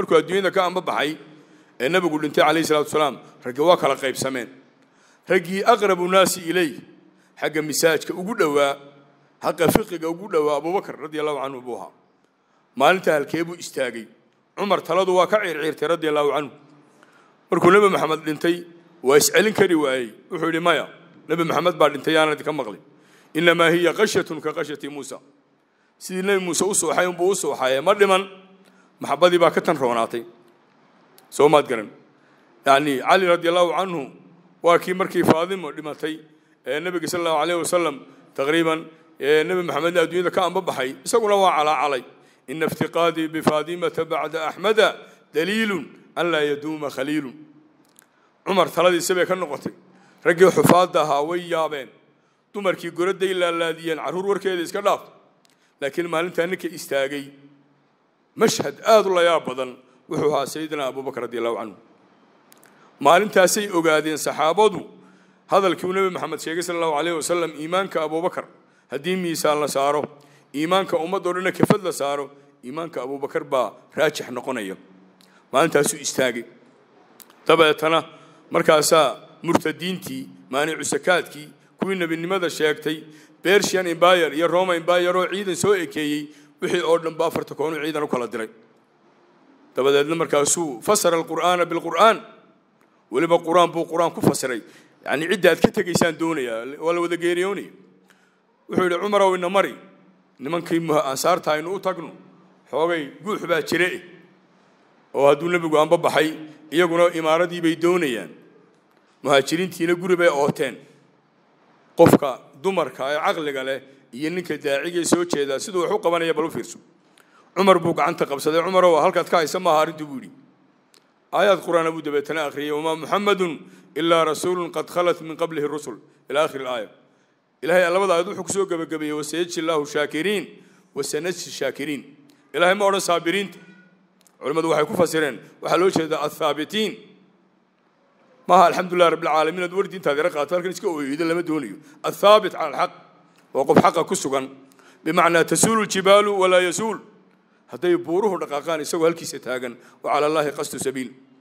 markuu adduunyada ka amba baxay ee nabigu dhintay calayhi salaatu wasalaam ragga waa kala qaybsameen raggii aqrabu naasi ilay xagga misaajka ugu dhowaa xaqa fiqiga ugu dhowaa abubakar radi allahu canhu buu ahaa maalintaa halkee buu istaagay cumar taladu waa ka ciirciirtay radi allahu canhu markuu nebi maxamed dhintay waa iscelin kari waayey wuxuu yidhi maya nebi maxamed baa dhintay yaana idinka maqlin inamaa hiya qashatun ka qashati muusa sidii nebi muuse u suuxay unbuu u suuxaye ma dhiman محبدي با كتن روناتي سو ما تقرن يعني علي رضي الله عنه وكي مركي فاطمة لمتي إيه، النبي صلى الله عليه وسلم تقريبا إيه، النبي محمد الدنيا كان ببحي يسقون على علي إن افتقادي بفاطمة بعد أحمد دليل أن لا يدوم خليل عمر ثلاثة سبع كنقطة رجع حفاظها ويابين تمر كي قرد إلا الذين عرور وركيد لكن ما لنت أنك mashhad aada u layaab badan wuxuu ahaa sayidina abubakr radi allahu canhu maalintaasay ogaadeen saxaabadu hadalkiiuu nebi maxamed sheegay sala allahu alayh wasalam iimaanka abubakar haddii miisaan la saaro iimaanka ummaddoo dhanna kafad la saaro iimaanka abubakar baa raajix noqonaya maalintaasuu istaagay dabeetana markaasaa murtadiintii maanicu sakaadkii kuwii nebinimada sheegtay bersian imbayar iyo roma imbayar oo ciidan soo ekeeyey wixii oo dhan baa afarta koonu ciidan u kala diray dabadeedna markaasuu fasara alqur'aana bilqur'aan weliba quraan buu quraan ku fasiray yani cidda aad ka tegaysaan doonaya waa la wada geeriyoonaya wuxuu yidhi cumarow ina mari nimankii ansaarta aynu u tagno xoogay guux baa jire oo hadduu nebigu anba baxay iyaguna imaaradii bay doonayaan muhaajiriintiina guri bay ooteen qofka dumarka ee caqliga leh ينك داعي يسوي شيء jeedaa سدوا حقوق u يبلو فيرسو عمر fiirso عن تقب سد عمر cumar oo halkaad ka haysa maaha arrintii آيات القرآن أبو دبيتنا آخرية وما محمد إلا رسول قد خلت من قبله الرسل إلى آخر الآية إلهي الله بدأ كسوه قبل بقبية وسيدش الله شاكرين وسنجزي الشاكرين إلهي ما أرى صابرين علماء وحي كفاسرين وحلوش هذا الثابتين ما الحمد لله رب العالمين أدور دين تذير قاتل كنسك ويد لما دونيو الثابت على الحق وقف حقا كسوغان بمعنى تسول الجبال ولا يسول حتى يبوروه دقاقان يسوي هالكي ستاغن وعلى الله قصد سبيل